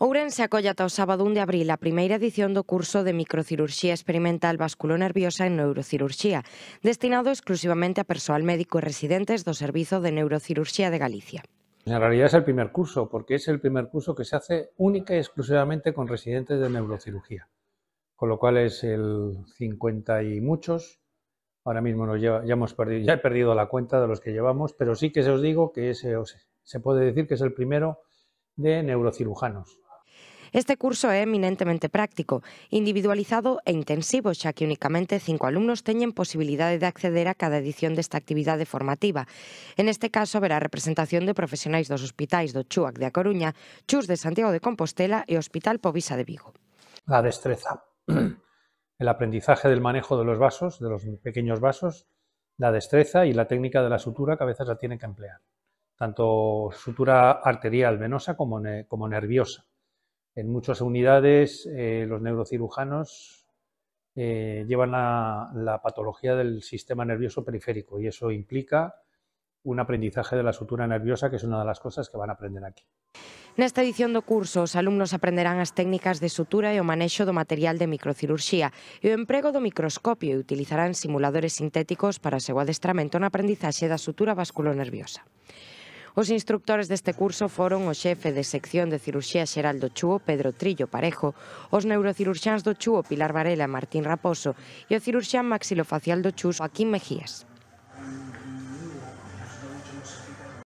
Ourense hasta el sábado 1 de abril a primera edición do curso de microcirugía experimental vasculonerviosa en neurocirugía, destinado exclusivamente a personal médico y e residentes do Servicio de Neurocirugía de Galicia. En realidad es el primer curso, porque es el primer curso que se hace única y exclusivamente con residentes de neurocirugía, con lo cual es el 50 y muchos. Ahora mismo nos ya hemos perdido, ya he perdido la cuenta de los que llevamos, pero sí que se os digo que se puede decir que es el primero de neurocirujanos este curso es eminentemente práctico, individualizado e intensivo, ya que únicamente cinco alumnos tienen posibilidades de acceder a cada edición de actividad de formativa. En este caso, verá representación de profesionais dos hospitais de Chuac de A Coruña, Chus de Santiago de Compostela y e Hospital Povisa de Vigo. La destreza. El aprendizaje del manejo de los vasos, de los pequeños vasos, la destreza y la técnica de la sutura que a veces la tienen que emplear, tanto sutura arterial, venosa como, como nerviosa. En muchas unidades eh, los neurocirujanos eh, llevan la, la, patología del sistema nervioso periférico y eso implica un aprendizaje de la sutura nerviosa, que es una de las cosas que van a aprender aquí. En esta edición de cursos, os alumnos aprenderán las técnicas de sutura y e o manexo material de microcirugía e o emprego do microscopio y e utilizarán simuladores sintéticos para o seu adestramento na aprendizaxe da sutura vasculonerviosa. Os instructores deste curso foron o xefe de sección de cirurxía xeral do Chuo, Pedro Trillo Parejo, os neurocirurxáns do Chuo, Pilar Varela e Martín Raposo, e o cirurxán maxilofacial do Chus, Joaquín Mejías.